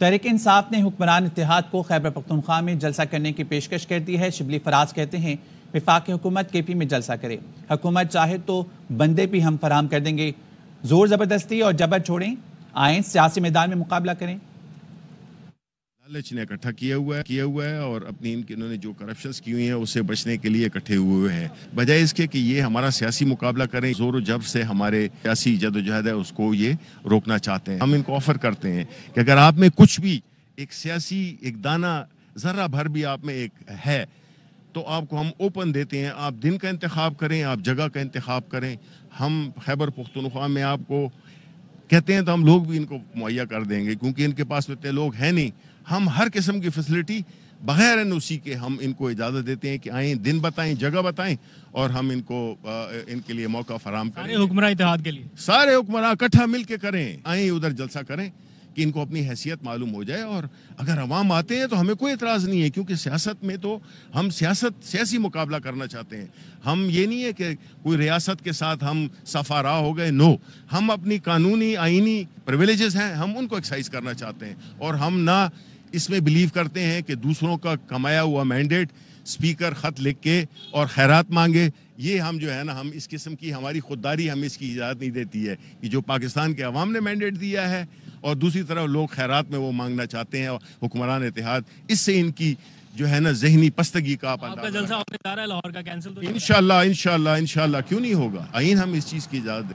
तहरीक इंसाफ ने हुक्मरान इतिहाद को खैबर पख्तनख्वा में जलसा करने की पेशकश कर दी है शिबली फराज कहते हैं विफाक हुकूमत के पी में जलसा करे हुकूमत चाहे तो बंदे भी हम फराम कर देंगे जोर ज़बरदस्ती और जबर छोड़ें आए सियासी मैदान में मुकाबला करें लालच ने इकट्ठा किया हुआ है किया हुआ है और अपनी इनके इन्होंने जो करप्शन की हुई है उसे बचने के लिए इकट्ठे हुए हैं बजाय इसके कि ये हमारा सियासी मुकाबला करें जोर जब से हमारे सियासी जदोजहद है उसको ये रोकना चाहते हैं हम इनको ऑफर करते हैं कि अगर आप में कुछ भी एक सियासी एक दाना ज़रा भर भी आप में एक है तो आपको हम ओपन देते हैं आप दिन का इंतखब करें आप जगह का इंतखब करें हम खैबर पुख्तनख्वा में आपको कहते हैं तो हम लोग भी इनको मुहैया कर देंगे क्योंकि इनके पास तो इतने लोग हैं नहीं हम हर किस्म की फैसिलिटी बगैर एन के हम इनको इजाज़त देते हैं कि आए दिन बताएं जगह बताएं और हम इनको आ, इनके लिए मौका फराम करें सारे हुक्मरान इतिहाद के लिए सारे हुक्मरान इकट्ठा मिल करें आए उधर जलसा करें कि इनको अपनी हैसियत मालूम हो जाए और अगर अवाम आते हैं तो हमें कोई एतराज़ नहीं है क्योंकि सियासत में तो हम सियासत सियासी मुकाबला करना चाहते हैं हम ये नहीं है कि कोई रियासत के साथ हम सफारा हो गए नो हम अपनी कानूनी आइनी प्रिवेलेज हैं हम उनको एक्सरसाइज करना चाहते हैं और हम ना इसमें बिलीव करते हैं कि दूसरों का कमाया हुआ मैंडेट स्पीकर ख़त लिख के और खैरात मांगे ये हम जो है ना हम इस किस्म की हमारी खुददारी हमें इसकी इजाज़त नहीं देती है कि जो पाकिस्तान के अवाम ने मैंडेट दिया है और दूसरी तरफ लोग खैरात में वो मांगना चाहते हैं हुक्मरान एतिहाद इससे इनकी जो है ना जहनी पस्तगी का आप इनशाला इनशाला इनशाला क्यों नहीं होगा आइन हम इस चीज़ की इजाज़त